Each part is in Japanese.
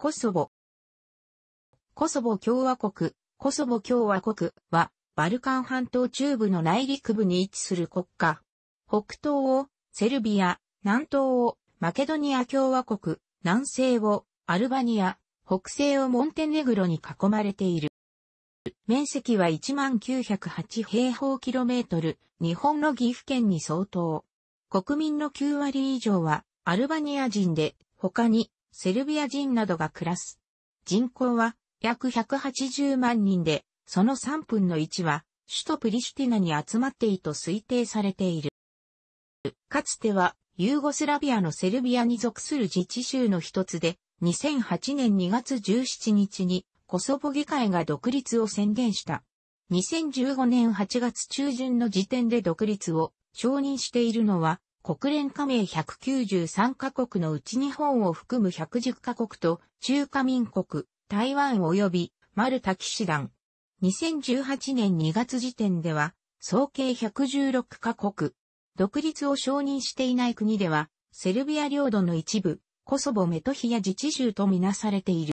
コソボ。コソボ共和国、コソボ共和国は、バルカン半島中部の内陸部に位置する国家。北東をセルビア、南東をマケドニア共和国、南西をアルバニア、北西をモンテネグロに囲まれている。面積は1908平方キロメートル、日本の岐阜県に相当。国民の9割以上はアルバニア人で、他にセルビア人などが暮らす。人口は約180万人で、その3分の1は首都プリシュティナに集まっていると推定されている。かつてはユーゴスラビアのセルビアに属する自治州の一つで、2008年2月17日にコソボ議会が独立を宣言した。2015年8月中旬の時点で独立を承認しているのは国連加盟193カ国のうち日本を含む110カ国と中華民国、台湾及びマルタ騎士団。2018年2月時点では総計116カ国。独立を承認していない国ではセルビア領土の一部、コソボメトヒア自治州とみなされている。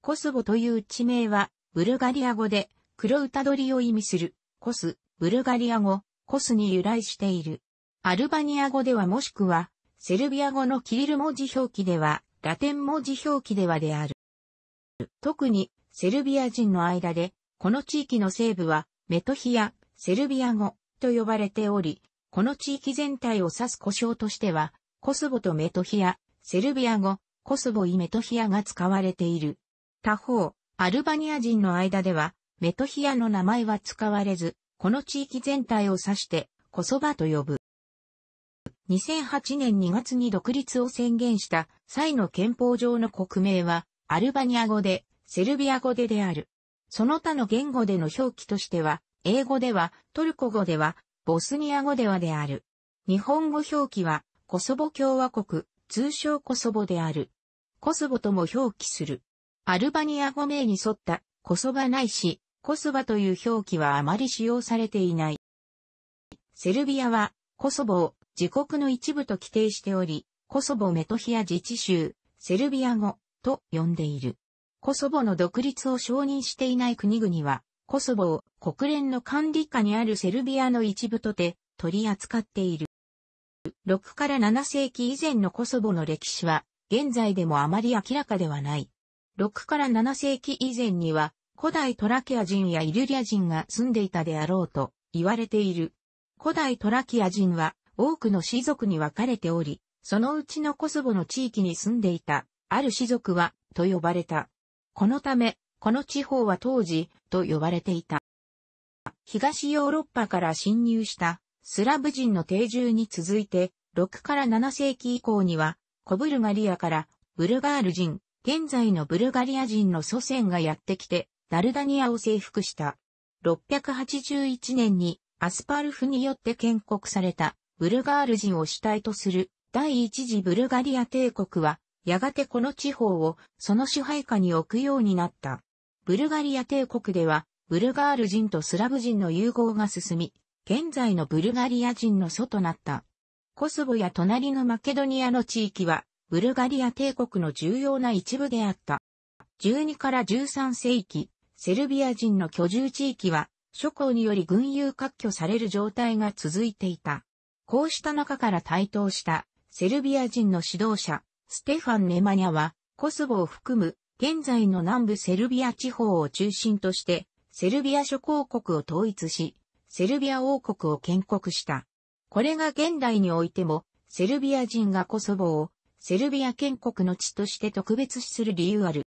コソボという地名はブルガリア語で黒歌取りを意味するコス、ブルガリア語、コスに由来している。アルバニア語ではもしくは、セルビア語のキリル文字表記では、ラテン文字表記ではである。特に、セルビア人の間で、この地域の西部は、メトヒア、セルビア語と呼ばれており、この地域全体を指す故障としては、コスボとメトヒア、セルビア語、コスボイメトヒアが使われている。他方、アルバニア人の間では、メトヒアの名前は使われず、この地域全体を指して、コソバと呼ぶ。2008年2月に独立を宣言した際の憲法上の国名は、アルバニア語で、セルビア語でである。その他の言語での表記としては、英語では、トルコ語では、ボスニア語ではである。日本語表記は、コソボ共和国、通称コソボである。コソボとも表記する。アルバニア語名に沿ったコソバないし、コソバという表記はあまり使用されていない。セルビアはコソボを自国の一部と規定しており、コソボメトヒア自治州、セルビア語と呼んでいる。コソボの独立を承認していない国々は、コソボを国連の管理下にあるセルビアの一部とて取り扱っている。6から7世紀以前のコソボの歴史は、現在でもあまり明らかではない。6から7世紀以前には、古代トラキア人やイルリア人が住んでいたであろうと言われている。古代トラキア人は多くの氏族に分かれており、そのうちのコソボの地域に住んでいた、ある氏族は、と呼ばれた。このため、この地方は当時、と呼ばれていた。東ヨーロッパから侵入したスラブ人の定住に続いて、6から7世紀以降には、コブルガリアからブルガール人、現在のブルガリア人の祖先がやってきて、ダルダニアを征服した。681年にアスパルフによって建国されたブルガール人を主体とする第一次ブルガリア帝国は、やがてこの地方をその支配下に置くようになった。ブルガリア帝国では、ブルガール人とスラブ人の融合が進み、現在のブルガリア人の祖となった。コスボや隣のマケドニアの地域は、ブルガリア帝国の重要な一部であった。12から13世紀、セルビア人の居住地域は、諸侯により軍友割拠される状態が続いていた。こうした中から台頭したセルビア人の指導者、ステファン・ネマニャは、コソボを含む現在の南部セルビア地方を中心として、セルビア諸公国を統一し、セルビア王国を建国した。これが現代においても、セルビア人がコソボをセルビア建国の地として特別視する理由ある。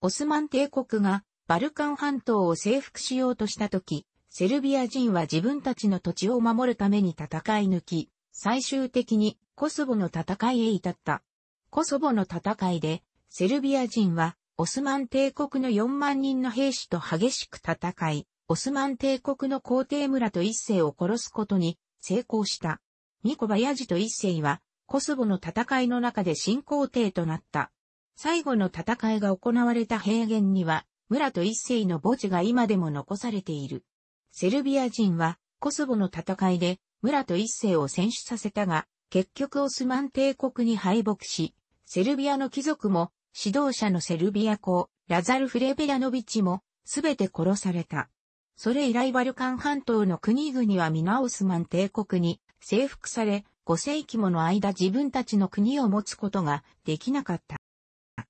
オスマン帝国がバルカン半島を征服しようとしたき、セルビア人は自分たちの土地を守るために戦い抜き、最終的にコソボの戦いへ至った。コソボの戦いで、セルビア人は、オスマン帝国の4万人の兵士と激しく戦い、オスマン帝国の皇帝村と一世を殺すことに成功した。ニコバヤジと一世は、コソボの戦いの中で新皇帝となった。最後の戦いが行われた平原には、村と一世の墓地が今でも残されている。セルビア人はコソボの戦いで村と一世を戦死させたが、結局オスマン帝国に敗北し、セルビアの貴族も指導者のセルビア公、ラザル・フレベラノビチもすべて殺された。それ以来バルカン半島の国々は皆オスマン帝国に征服され、5世紀もの間自分たちの国を持つことができなかった。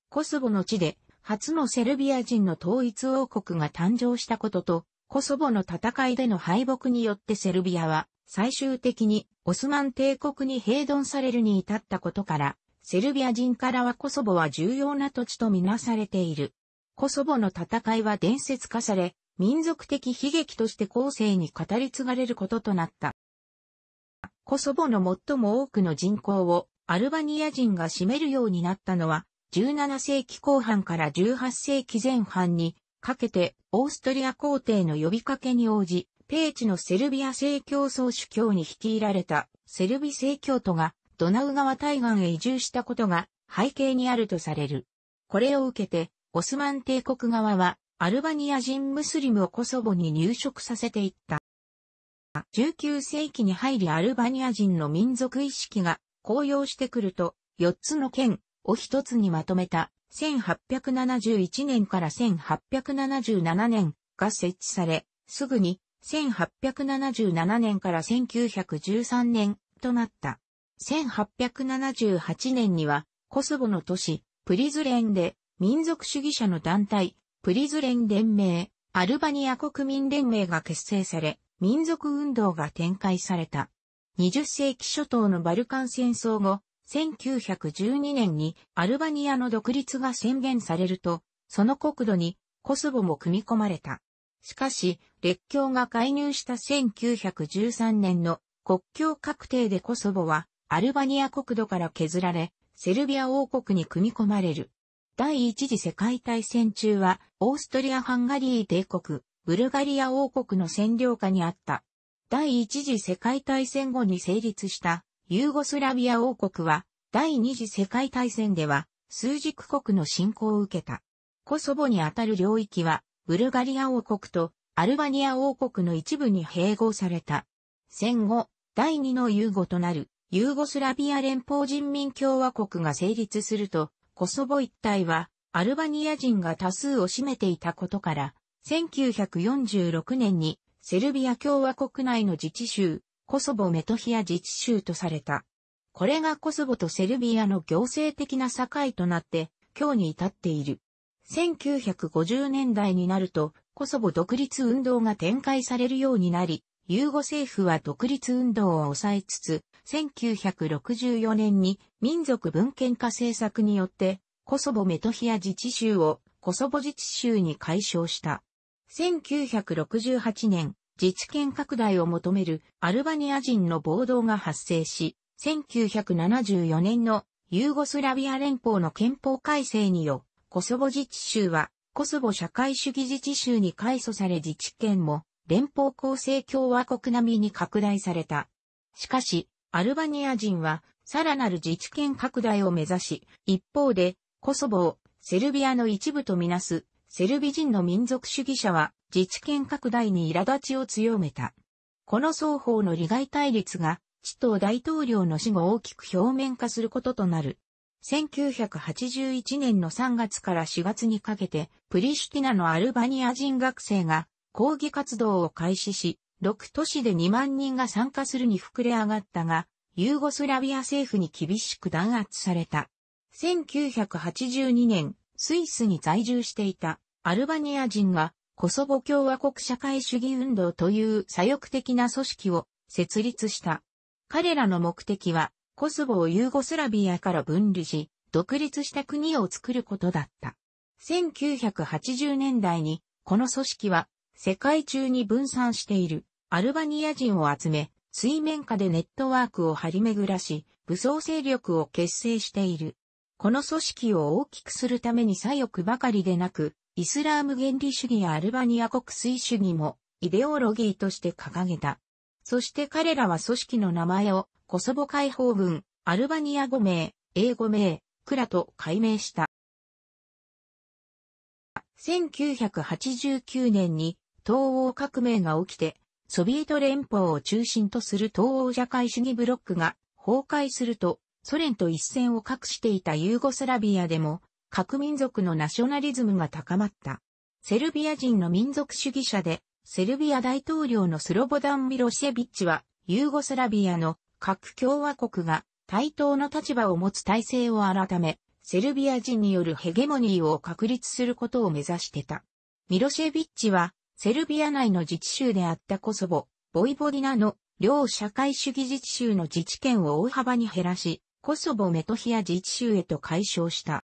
コソボの地で初のセルビア人の統一王国が誕生したことと、コソボの戦いでの敗北によってセルビアは最終的にオスマン帝国に併存されるに至ったことから、セルビア人からはコソボは重要な土地とみなされている。コソボの戦いは伝説化され、民族的悲劇として後世に語り継がれることとなった。コソボの最も多くの人口をアルバニア人が占めるようになったのは、17世紀後半から18世紀前半にかけて、オーストリア皇帝の呼びかけに応じ、ペーチのセルビア正教総主教に率いられたセルビ正教徒がドナウ川対岸へ移住したことが背景にあるとされる。これを受けて、オスマン帝国側はアルバニア人ムスリムをコソボに入植させていった。19世紀に入りアルバニア人の民族意識が高揚してくると、4つの県を1つにまとめた1871年から1877年が設置され、すぐに1877年から1913年となった。1878年にはコスボの都市プリズレンで民族主義者の団体プリズレン連盟アルバニア国民連盟が結成され民族運動が展開された。20世紀初頭のバルカン戦争後、1912年にアルバニアの独立が宣言されると、その国土にコソボも組み込まれた。しかし、列強が介入した1913年の国境確定でコソボはアルバニア国土から削られ、セルビア王国に組み込まれる。第一次世界大戦中は、オーストリア・ハンガリー帝国、ブルガリア王国の占領下にあった。第一次世界大戦後に成立したユーゴスラビア王国は、第二次世界大戦では、数軸国の侵攻を受けた。コソボにあたる領域は、ブルガリア王国とアルバニア王国の一部に併合された。戦後、第二のユーゴとなる、ユーゴスラビア連邦人民共和国が成立すると、コソボ一帯は、アルバニア人が多数を占めていたことから、1946年に、セルビア共和国内の自治州、コソボメトヒア自治州とされた。これがコソボとセルビアの行政的な境となって、今日に至っている。1950年代になると、コソボ独立運動が展開されるようになり、ユーゴ政府は独立運動を抑えつつ、1964年に民族文献化政策によって、コソボメトヒア自治州をコソボ自治州に解消した。1968年、自治権拡大を求めるアルバニア人の暴動が発生し、1974年のユーゴスラビア連邦の憲法改正によ、コソボ自治州はコソボ社会主義自治州に改組され自治権も連邦構成共和国並みに拡大された。しかし、アルバニア人はさらなる自治権拡大を目指し、一方でコソボをセルビアの一部とみなすセルビ人の民族主義者は実権拡大に苛立ちを強めた。この双方の利害対立が、地ト大統領の死後大きく表面化することとなる。1981年の3月から4月にかけて、プリシュティナのアルバニア人学生が抗議活動を開始し、6都市で2万人が参加するに膨れ上がったが、ユーゴスラビア政府に厳しく弾圧された。1982年、スイスに在住していたアルバニア人がコソボ共和国社会主義運動という左翼的な組織を設立した。彼らの目的は、コソボをユーゴスラビアから分離し、独立した国を作ることだった。1980年代に、この組織は、世界中に分散しているアルバニア人を集め、水面下でネットワークを張り巡らし、武装勢力を結成している。この組織を大きくするために左翼ばかりでなく、イスラーム原理主義やアルバニア国粋主義もイデオロギーとして掲げた。そして彼らは組織の名前をコソボ解放軍、アルバニア語名、英語名、クラと改名した。1989年に東欧革命が起きて、ソビエト連邦を中心とする東欧社会主義ブロックが崩壊すると、ソ連と一線を画していたユーゴスラビアでも各民族のナショナリズムが高まった。セルビア人の民族主義者で、セルビア大統領のスロボダン・ミロシェビッチは、ユーゴスラビアの各共和国が対等の立場を持つ体制を改め、セルビア人によるヘゲモニーを確立することを目指してた。ミロシェビッチは、セルビア内の自治州であったコソボ、ボイボディナの両社会主義自治州の自治権を大幅に減らし、コソボメトヒア自治州へと解消した。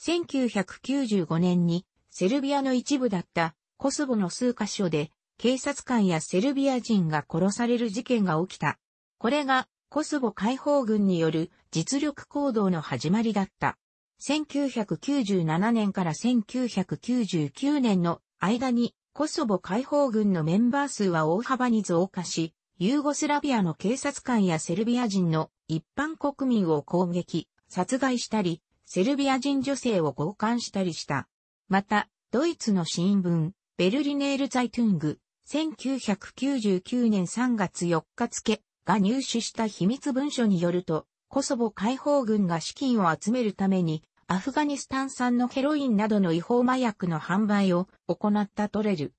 1995年にセルビアの一部だったコスボの数カ所で警察官やセルビア人が殺される事件が起きた。これがコスボ解放軍による実力行動の始まりだった。1997年から1999年の間にコソボ解放軍のメンバー数は大幅に増加し、ユーゴスラビアの警察官やセルビア人の一般国民を攻撃、殺害したり、セルビア人女性を交換したりした。また、ドイツの新聞、ベルリネール・ザイトゥング、1999年3月4日付が入手した秘密文書によると、コソボ解放軍が資金を集めるために、アフガニスタン産のヘロインなどの違法麻薬の販売を行ったとれる。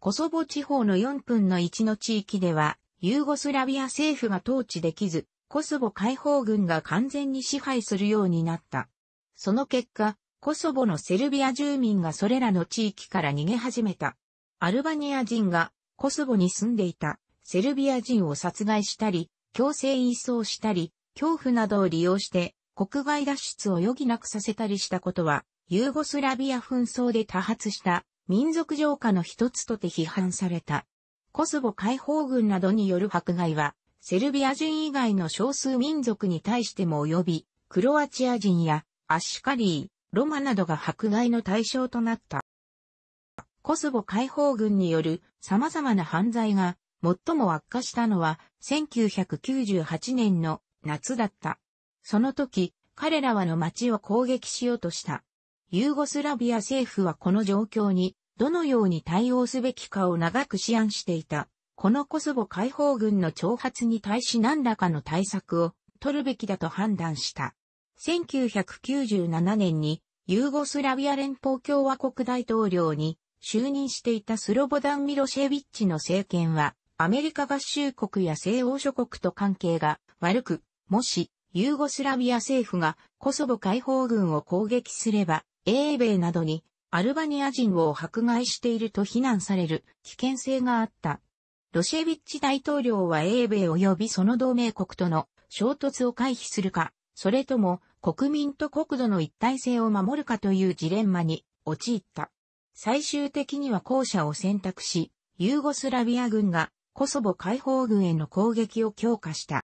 コソボ地方の4分の1の地域では、ユーゴスラビア政府が統治できず、コソボ解放軍が完全に支配するようになった。その結果、コソボのセルビア住民がそれらの地域から逃げ始めた。アルバニア人がコソボに住んでいたセルビア人を殺害したり、強制移送したり、恐怖などを利用して国外脱出を余儀なくさせたりしたことは、ユーゴスラビア紛争で多発した民族浄化の一つとて批判された。コソボ解放軍などによる迫害は、セルビア人以外の少数民族に対しても及び、クロアチア人やアッシュカリー、ロマなどが迫害の対象となった。コソボ解放軍による様々な犯罪が最も悪化したのは1998年の夏だった。その時、彼らはの街を攻撃しようとした。ユーゴスラビア政府はこの状況にどのように対応すべきかを長く思案していた。このコソボ解放軍の挑発に対し何らかの対策を取るべきだと判断した。1997年にユーゴスラビア連邦共和国大統領に就任していたスロボダン・ミロシェビッチの政権はアメリカ合衆国や西欧諸国と関係が悪く、もしユーゴスラビア政府がコソボ解放軍を攻撃すれば英米などにアルバニア人を迫害していると非難される危険性があった。ロシェビッチ大統領は英米及びその同盟国との衝突を回避するか、それとも国民と国土の一体性を守るかというジレンマに陥った。最終的には後者を選択し、ユーゴスラビア軍がコソボ解放軍への攻撃を強化した。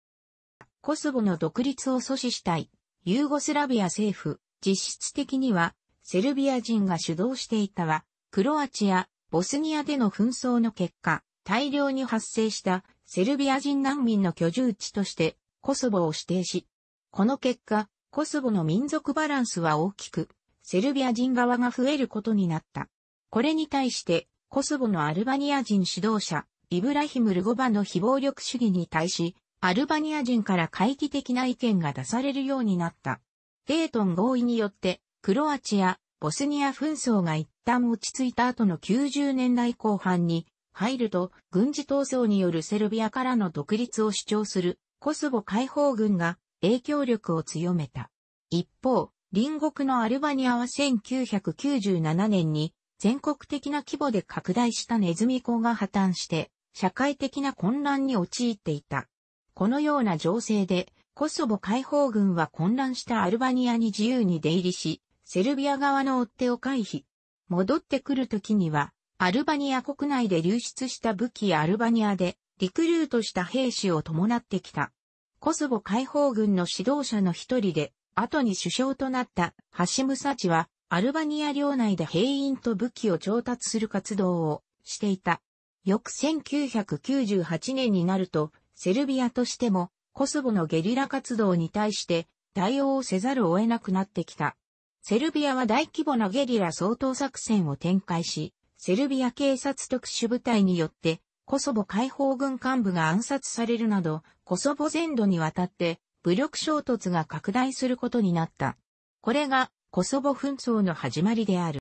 コソボの独立を阻止したい、ユーゴスラビア政府、実質的には、セルビア人が主導していたは、クロアチア、ボスニアでの紛争の結果、大量に発生したセルビア人難民の居住地として、コソボを指定し、この結果、コスボの民族バランスは大きく、セルビア人側が増えることになった。これに対して、コスボのアルバニア人指導者、イブラヒム・ルゴバの非暴力主義に対し、アルバニア人から会議的な意見が出されるようになった。デートン合意によって、クロアチア、ボスニア紛争が一旦落ち着いた後の90年代後半に、入ると、軍事闘争によるセルビアからの独立を主張する、コスボ解放軍が、影響力を強めた。一方、隣国のアルバニアは1997年に全国的な規模で拡大したネズミ講が破綻して社会的な混乱に陥っていた。このような情勢でコソボ解放軍は混乱したアルバニアに自由に出入りし、セルビア側の追っ手を回避。戻ってくる時には、アルバニア国内で流出した武器やアルバニアでリクルートした兵士を伴ってきた。コスボ解放軍の指導者の一人で、後に首相となったハシムサチは、アルバニア領内で兵員と武器を調達する活動をしていた。翌1998年になると、セルビアとしても、コスボのゲリラ活動に対して対応をせざるを得なくなってきた。セルビアは大規模なゲリラ相当作戦を展開し、セルビア警察特殊部隊によってコソボ解放軍幹部が暗殺されるなど、コソボ全土にわたって武力衝突が拡大することになった。これがコソボ紛争の始まりである。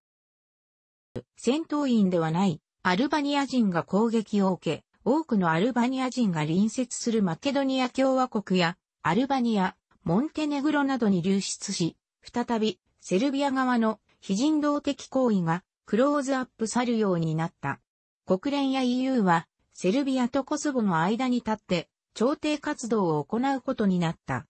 戦闘員ではないアルバニア人が攻撃を受け、多くのアルバニア人が隣接するマケドニア共和国やアルバニア、モンテネグロなどに流出し、再びセルビア側の非人道的行為がクローズアップさるようになった。国連や EU はセルビアとコスボの間に立って、調停活動を行うことになった。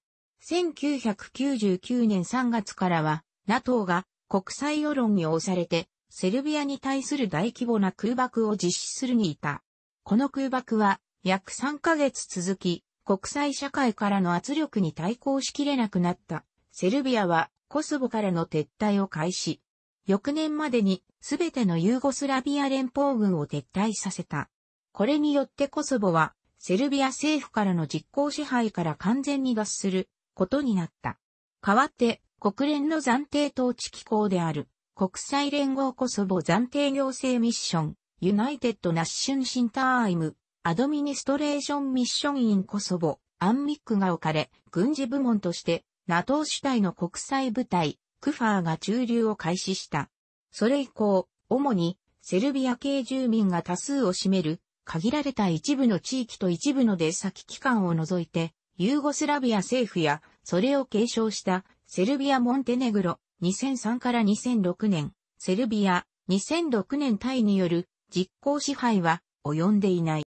1999年3月からは、NATO が国際世論に押されて、セルビアに対する大規模な空爆を実施するに至た。この空爆は、約3ヶ月続き、国際社会からの圧力に対抗しきれなくなった。セルビアは、コスボからの撤退を開始。翌年までに、すべてのユーゴスラビア連邦軍を撤退させた。これによってコソボは、セルビア政府からの実効支配から完全に脱することになった。代わって、国連の暫定統治機構である、国際連合コソボ暫定行政ミッション、ユナイテッドナッシュンシンターイム、アドミニストレーションミッションインコソボ、アンミックが置かれ、軍事部門として、NATO 主体の国際部隊、クファーが駐留を開始した。それ以降、主に、セルビア系住民が多数を占める、限られた一部の地域と一部の出先機関を除いて、ユーゴスラビア政府や、それを継承した、セルビア・モンテネグロ、2003から2006年、セルビア、2006年タイによる実効支配は及んでいない。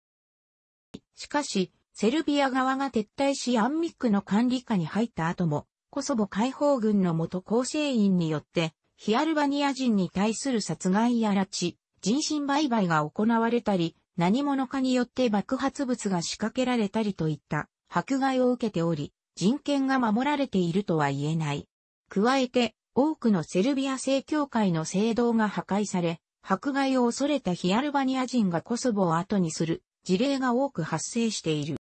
しかし、セルビア側が撤退しアンミックの管理下に入った後も、コソボ解放軍の元構成員によって、ヒアルバニア人に対する殺害や拉致、人身売買が行われたり、何者かによって爆発物が仕掛けられたりといった迫害を受けており、人権が守られているとは言えない。加えて、多くのセルビア正教会の聖堂が破壊され、迫害を恐れたヒアルバニア人がコソボを後にする事例が多く発生している。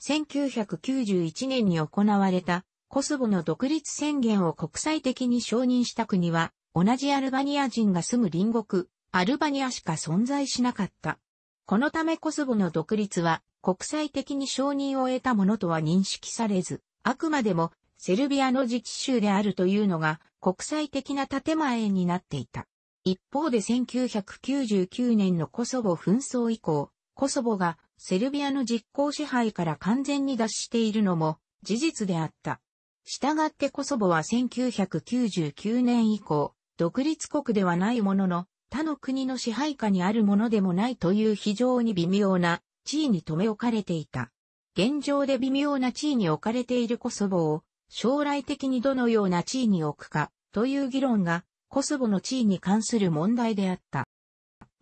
1991年に行われたコソボの独立宣言を国際的に承認した国は、同じアルバニア人が住む隣国、アルバニアしか存在しなかった。このためコソボの独立は国際的に承認を得たものとは認識されず、あくまでもセルビアの自治州であるというのが国際的な建前になっていた。一方で1999年のコソボ紛争以降、コソボがセルビアの実効支配から完全に脱しているのも事実であった。したがってコソボは1999年以降、独立国ではないものの、他の国の支配下にあるものでもないという非常に微妙な地位に留め置かれていた。現状で微妙な地位に置かれているコソボを将来的にどのような地位に置くかという議論がコソボの地位に関する問題であった。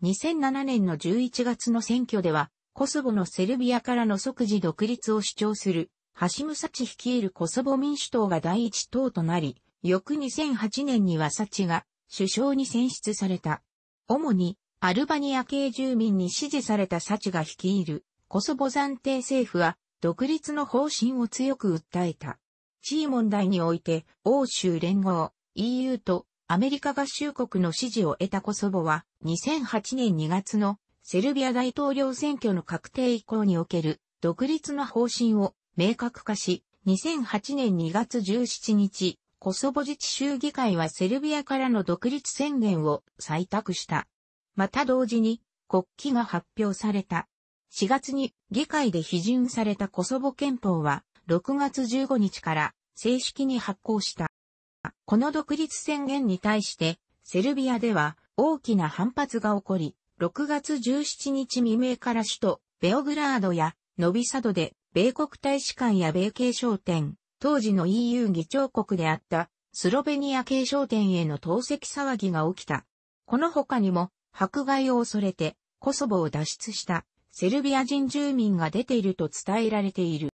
2007年の11月の選挙ではコソボのセルビアからの即時独立を主張するハシム・サチ率いるコソボ民主党が第一党となり、翌2008年にはサチが首相に選出された。主にアルバニア系住民に支持されたサチが率いるコソボ暫定政府は独立の方針を強く訴えた。地位問題において欧州連合 EU とアメリカ合衆国の支持を得たコソボは2008年2月のセルビア大統領選挙の確定以降における独立の方針を明確化し2008年2月17日コソボ自治州議会はセルビアからの独立宣言を採択した。また同時に国旗が発表された。4月に議会で批准されたコソボ憲法は6月15日から正式に発行した。この独立宣言に対してセルビアでは大きな反発が起こり、6月17日未明から首都ベオグラードやノビサドで米国大使館や米系商店、当時の EU 議長国であったスロベニア系商店への投石騒ぎが起きた。この他にも、迫害を恐れてコソボを脱出したセルビア人住民が出ていると伝えられている。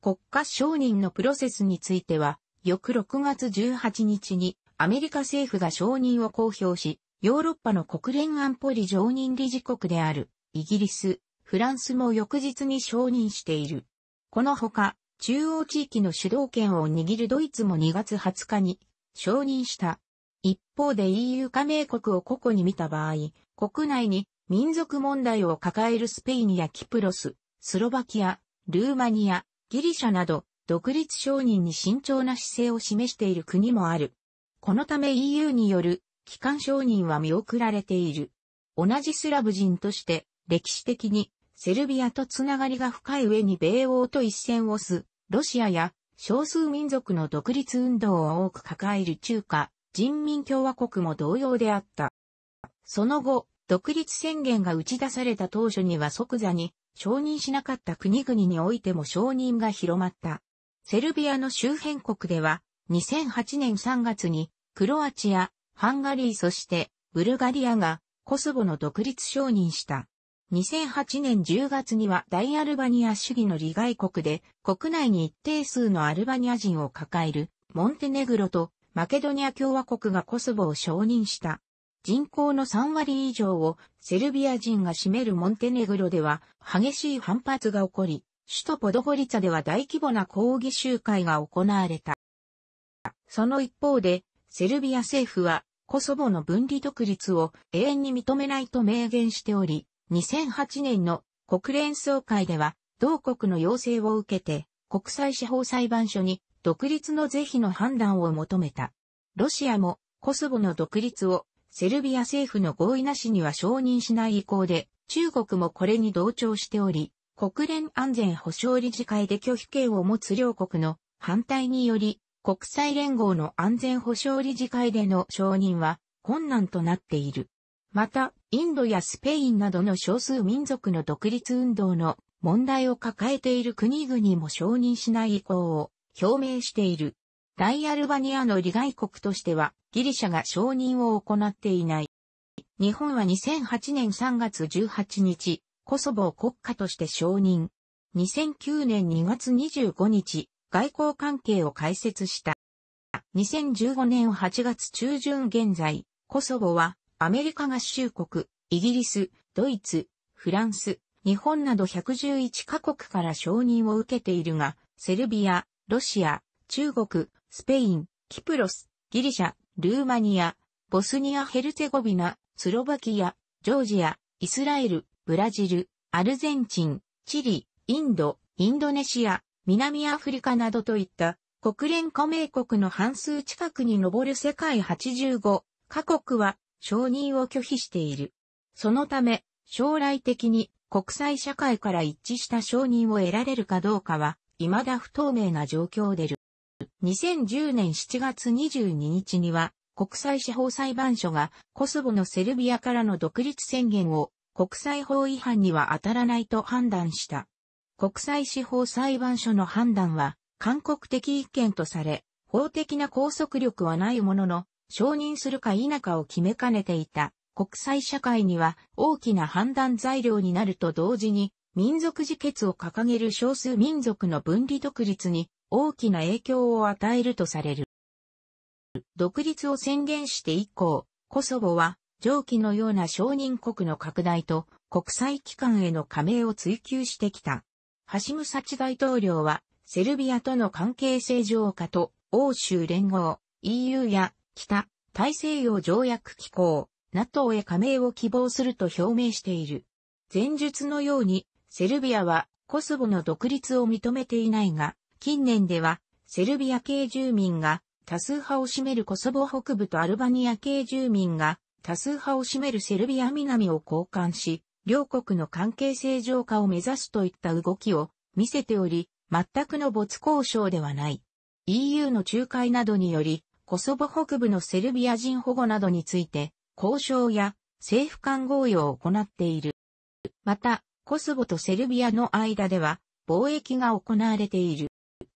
国家承認のプロセスについては、翌6月18日にアメリカ政府が承認を公表し、ヨーロッパの国連安保理常任理事国であるイギリス、フランスも翌日に承認している。このほか、中央地域の主導権を握るドイツも2月20日に承認した。一方で EU 加盟国を個々に見た場合、国内に民族問題を抱えるスペインやキプロス、スロバキア、ルーマニア、ギリシャなど独立承認に慎重な姿勢を示している国もある。このため EU による機関承認は見送られている。同じスラブ人として歴史的にセルビアとつながりが深い上に米欧と一線を押すロシアや少数民族の独立運動を多く抱える中華人民共和国も同様であった。その後、独立宣言が打ち出された当初には即座に承認しなかった国々においても承認が広まった。セルビアの周辺国では2008年3月にクロアチア、ハンガリーそしてブルガリアがコスボの独立承認した。2008年10月には大アルバニア主義の利害国で、国内に一定数のアルバニア人を抱える、モンテネグロとマケドニア共和国がコソボを承認した。人口の3割以上をセルビア人が占めるモンテネグロでは激しい反発が起こり、首都ポドゴリツァでは大規模な抗議集会が行われた。その一方で、セルビア政府はコソボの分離独立を永遠に認めないと明言しており、2008年の国連総会では、同国の要請を受けて、国際司法裁判所に独立の是非の判断を求めた。ロシアもコソボの独立をセルビア政府の合意なしには承認しない意向で、中国もこれに同調しており、国連安全保障理事会で拒否権を持つ両国の反対により、国際連合の安全保障理事会での承認は困難となっている。また、インドやスペインなどの少数民族の独立運動の問題を抱えている国々も承認しない意向を表明している。大アルバニアの利害国としてはギリシャが承認を行っていない。日本は2008年3月18日、コソボを国家として承認。2009年2月25日、外交関係を開設した。2015年8月中旬現在、コソボはアメリカ合衆国、イギリス、ドイツ、フランス、日本など111カ国から承認を受けているが、セルビア、ロシア、中国、スペイン、キプロス、ギリシャ、ルーマニア、ボスニア・ヘルツェゴビナ、スロバキア、ジョージア、イスラエル、ブラジル、アルゼンチン、チリ、インド、インドネシア、南アフリカなどといった国連加盟国の半数近くに上る世界85カ国は承認を拒否している。そのため、将来的に国際社会から一致した承認を得られるかどうかは、未だ不透明な状況でる。2010年7月22日には、国際司法裁判所がコソボのセルビアからの独立宣言を国際法違反には当たらないと判断した。国際司法裁判所の判断は、韓国的意見とされ、法的な拘束力はないものの、承認するか否かを決めかねていた国際社会には大きな判断材料になると同時に民族自決を掲げる少数民族の分離独立に大きな影響を与えるとされる。独立を宣言して以降、コソボは上記のような承認国の拡大と国際機関への加盟を追求してきた。ハシムサチ大統領はセルビアとの関係正常化と欧州連合、EU や北、大西洋条約機構、NATO へ加盟を希望すると表明している。前述のように、セルビアはコソボの独立を認めていないが、近年では、セルビア系住民が多数派を占めるコソボ北部とアルバニア系住民が多数派を占めるセルビア南を交換し、両国の関係正常化を目指すといった動きを見せており、全くの没交渉ではない。EU の仲介などにより、コソボ北部のセルビア人保護などについて、交渉や政府間合意を行っている。また、コソボとセルビアの間では、貿易が行われている。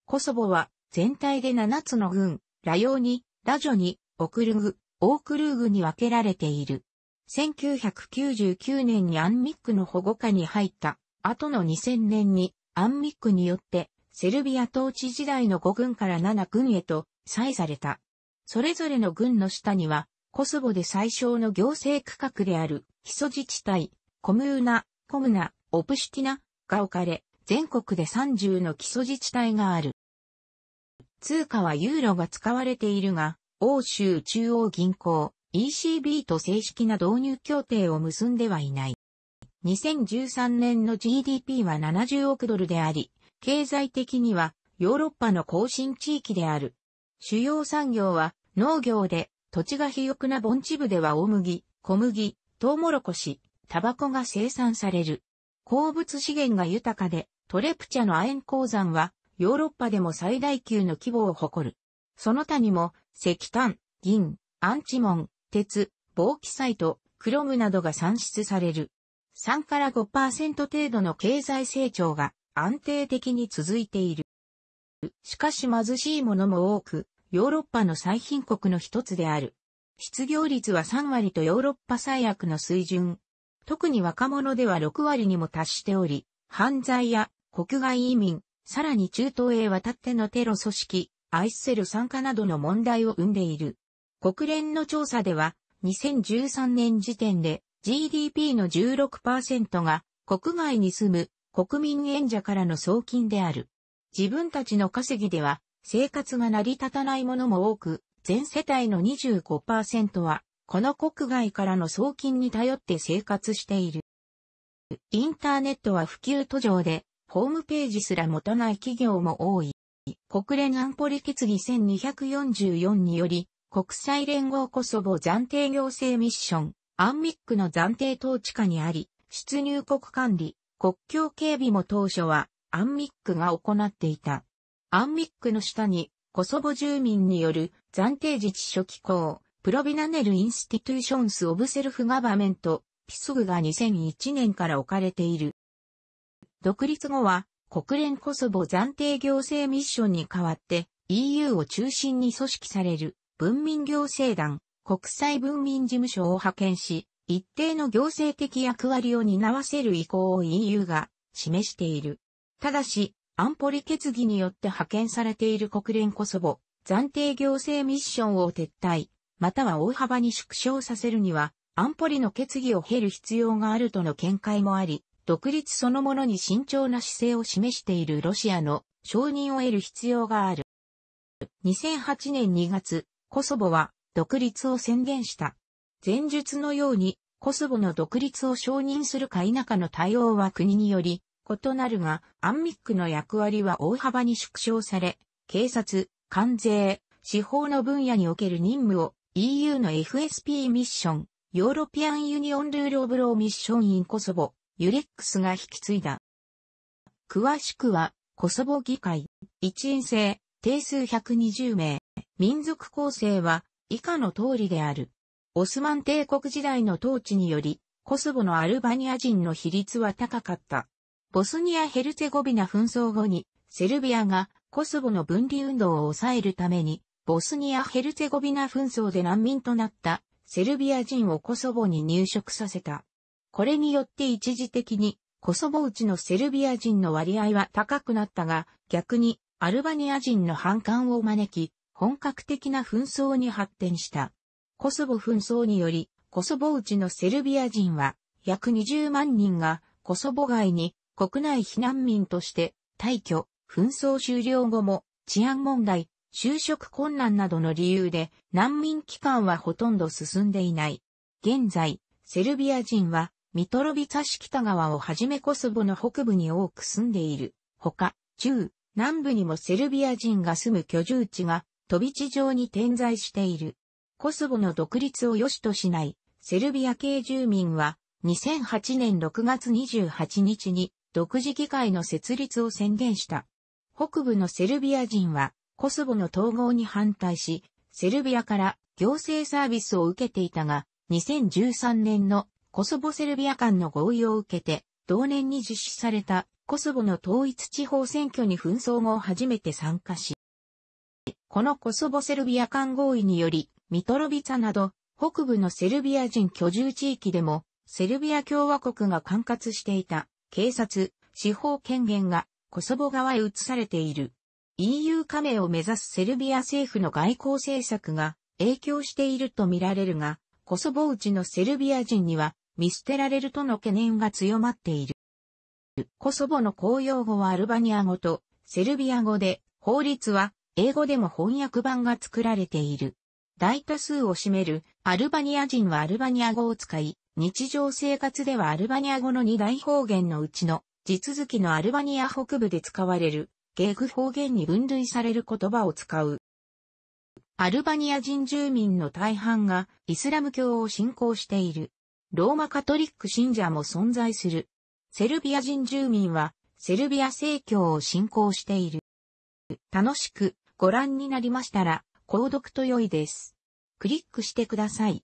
コソボは、全体で7つの軍、ラヨーニ、ラジョニ、オクルグ、オークルーグに分けられている。1999年にアンミックの保護下に入った、後の2000年にアンミックによってセルビア統治時代の5軍から7軍へと採された。それぞれの郡の下には、コスボで最小の行政区画である、基礎自治体、コムーナ、コムナ、オプシティナが置かれ、全国で30の基礎自治体がある。通貨はユーロが使われているが、欧州中央銀行 ECB と正式な導入協定を結んではいない。2013年の GDP は70億ドルであり、経済的にはヨーロッパの更新地域である主要産業は農業で、土地が肥沃な盆地部では大麦、小麦、トウモロコシ、タバコが生産される。鉱物資源が豊かで、トレプチャの亜鉛鉱山はヨーロッパでも最大級の規模を誇る。その他にも石炭、銀、アンチモン、鉄、防気サイト、クロムなどが産出される。3から5%程度の経済成長が安定的に続いている。しかし貧しい者も多く、ヨーロッパの最貧国の一つである。失業率は3割とヨーロッパ最悪の水準。特に若者では6割にも達しており、犯罪や国外移民、さらに中東へ渡ってのテロ組織、アイセル参加などの問題を生んでいる。国連の調査では、2013年時点で GDP の16%が国外に住む国民演者からの送金である。自分たちの稼ぎでは生活が成り立たないものも多く、全世帯の25%は、この国外からの送金に頼って生活している。インターネットは普及途上で、ホームページすら持たない企業も多い。国連安保理決議1244により、国際連合コソボ暫定行政ミッション、アンミックの暫定統治下にあり、出入国管理、国境警備も当初はアンミックが行っていた。アンミックの下に、コソボ住民による暫定自治書機構、プロビナネル・インスティテューションス・オブ・セルフ・ガバメント、ピスグが2001年から置かれている。独立後は、国連コソボ暫定行政ミッションに代わって EU を中心に組織される文民行政団国際文民事務所を派遣し、一定の行政的役割を担わせる意向を EU が示している。ただし、安保理決議によって派遣されている国連コソボ、暫定行政ミッションを撤退、または大幅に縮小させるには、安保理の決議を経る必要があるとの見解もあり、独立そのものに慎重な姿勢を示しているロシアの承認を得る必要がある。2008年2月、コソボは独立を宣言した。前述のように、コソボの独立を承認するか否かの対応は国により異なるが、アンミックの役割は大幅に縮小され、警察、関税、司法の分野における任務を EU の FSP ミッション、ヨーロピアンユニオンルールオブローミッションインコソボ、ユレックスが引き継いだ。詳しくは、コソボ議会、一員制、定数120名、民族構成は以下の通りである。オスマン帝国時代の統治により、コソボのアルバニア人の比率は高かった。ボスニア・ヘルツェゴビナ紛争後に、セルビアがコソボの分離運動を抑えるために、ボスニア・ヘルツェゴビナ紛争で難民となったセルビア人をコソボに入植させた。これによって一時的にコソボうちのセルビア人の割合は高くなったが、逆にアルバニア人の反感を招き、本格的な紛争に発展した。コソボ紛争により、コソボうちのセルビア人は約20万人がコソボ外に国内避難民として退去、紛争終了後も治安問題、就職困難などの理由で難民期間はほとんど進んでいない。現在、セルビア人はミトロビツァキ北川をはじめコスボの北部に多く住んでいる。ほか、中、南部にもセルビア人が住む居住地が飛び地上に点在している。コスボの独立を良しとしないセルビア系住民は2008年6月28日に独自議会の設立を宣言した。北部のセルビア人はコスボの統合に反対し、セルビアから行政サービスを受けていたが、2013年のコスボセルビア間の合意を受けて、同年に実施されたコスボの統一地方選挙に紛争後初めて参加し、このコスボセルビア間合意により、ミトロビツァなど北部のセルビア人居住地域でもセルビア共和国が管轄していた警察、司法権限がコソボ側へ移されている。EU 加盟を目指すセルビア政府の外交政策が影響しているとみられるが、コソボうちのセルビア人には見捨てられるとの懸念が強まっている。コソボの公用語はアルバニア語とセルビア語で、法律は英語でも翻訳版が作られている。大多数を占めるアルバニア人はアルバニア語を使い、日常生活ではアルバニア語の二大方言のうちの地続きのアルバニア北部で使われるゲーグ方言に分類される言葉を使う。アルバニア人住民の大半がイスラム教を信仰している。ローマカトリック信者も存在する。セルビア人住民はセルビア正教を信仰している。楽しくご覧になりましたら、購読と良いです。クリックしてください。